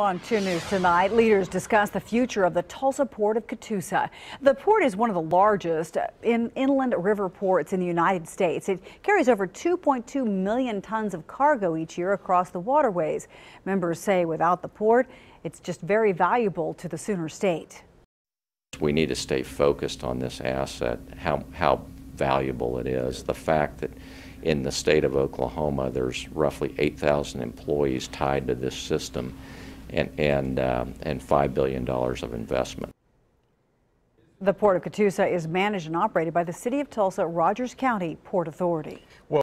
On 2 News tonight, leaders discuss the future of the Tulsa Port of Catoosa. The port is one of the largest in inland river ports in the United States. It carries over 2.2 million tons of cargo each year across the waterways. Members say without the port, it's just very valuable to the Sooner State. We need to stay focused on this asset, how, how valuable it is. The fact that in the state of Oklahoma, there's roughly 8,000 employees tied to this system and, and, um, and $5 billion of investment. The Port of Catoosa is managed and operated by the City of Tulsa Rogers County Port Authority. Well